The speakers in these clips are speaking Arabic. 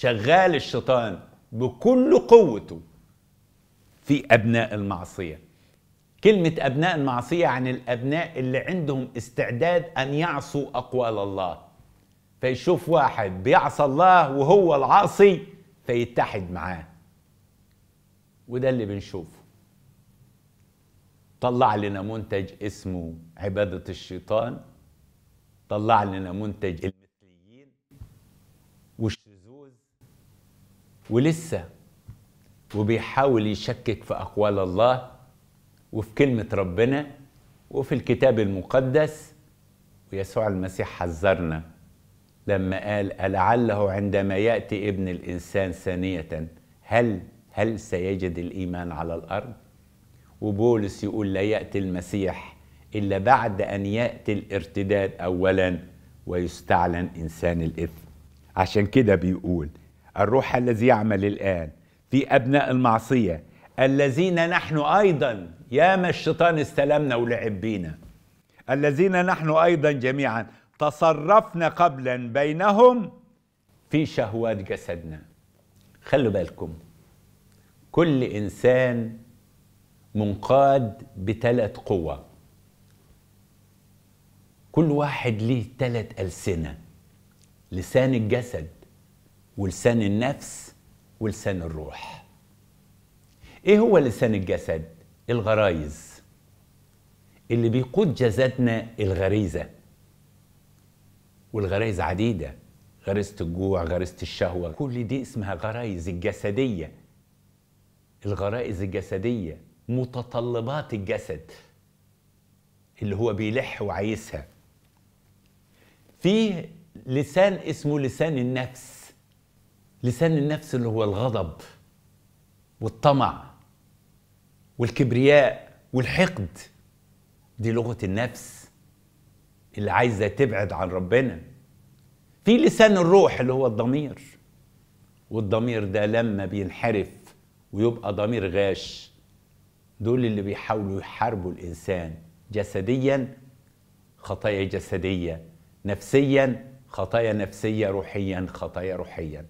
شغال الشيطان بكل قوته في أبناء المعصية كلمة أبناء المعصية عن الأبناء اللي عندهم استعداد أن يعصوا أقوال الله فيشوف واحد بيعصى الله وهو العاصي فيتحد معاه وده اللي بنشوفه طلع لنا منتج اسمه عبادة الشيطان طلع لنا منتج ولسه وبيحاول يشكك في أقوال الله وفي كلمة ربنا وفي الكتاب المقدس ويسوع المسيح حذرنا لما قال ألعله عندما يأتي ابن الإنسان ثانية هل هل سيجد الإيمان على الأرض؟ وبولس يقول لا يأتي المسيح إلا بعد أن يأتي الارتداد أولا ويستعلن إنسان الإثم عشان كده بيقول الروح الذي يعمل الآن في أبناء المعصية الذين نحن أيضا يا ما الشيطان استلمنا ولعب بينا الذين نحن أيضا جميعا تصرفنا قبلا بينهم في شهوات جسدنا خلوا بالكم كل إنسان منقاد بثلاث قوى كل واحد ليه ثلاث ألسنة لسان الجسد ولسان النفس ولسان الروح ايه هو لسان الجسد الغرايز اللي بيقود جسدنا الغريزه والغرايز عديده غريزه الجوع غريزه الشهوه كل دي اسمها غرايز الجسديه الغرائز الجسديه متطلبات الجسد اللي هو بيلح وعايزها في لسان اسمه لسان النفس لسان النفس اللي هو الغضب والطمع والكبرياء والحقد دي لغة النفس اللي عايزة تبعد عن ربنا في لسان الروح اللي هو الضمير والضمير ده لما بينحرف ويبقى ضمير غاش دول اللي بيحاولوا يحاربوا الإنسان جسديا خطايا جسدية نفسيا خطايا نفسية روحيا خطايا روحيا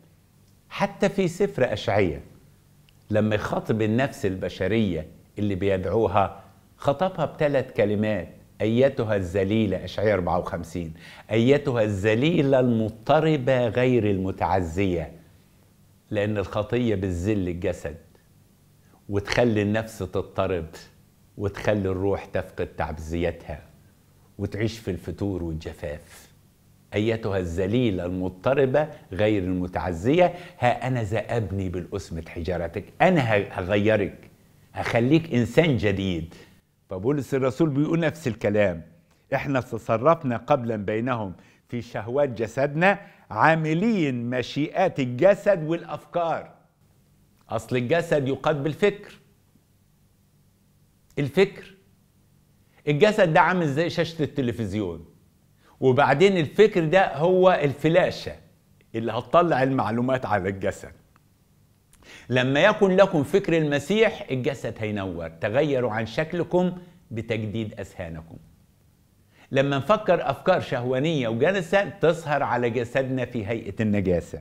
حتى في سفر أشعية لما يخاطب النفس البشرية اللي بيدعوها خطبها بثلاث كلمات أيتها الذليلة أشعية 54 أيتها الذليلة المضطربة غير المتعزية لأن الخطية بتذل الجسد وتخلي النفس تضطرب وتخلي الروح تفقد تعزيتها وتعيش في الفتور والجفاف أيتها الذليلة المضطربة غير المتعزية ها أنا ذا أبني بالأسمة حجارتك أنا هغيرك هخليك إنسان جديد فبولس الرسول بيقول نفس الكلام إحنا تصرفنا قبلا بينهم في شهوات جسدنا عاملين مشيئات الجسد والأفكار أصل الجسد يقاد بالفكر الفكر الجسد ده عامل زي شاشة التلفزيون وبعدين الفكر ده هو الفلاشة اللي هتطلع المعلومات على الجسد لما يكن لكم فكر المسيح الجسد هينور تغيروا عن شكلكم بتجديد أذهانكم لما نفكر أفكار شهوانية وجنسة تظهر على جسدنا في هيئة النجاسة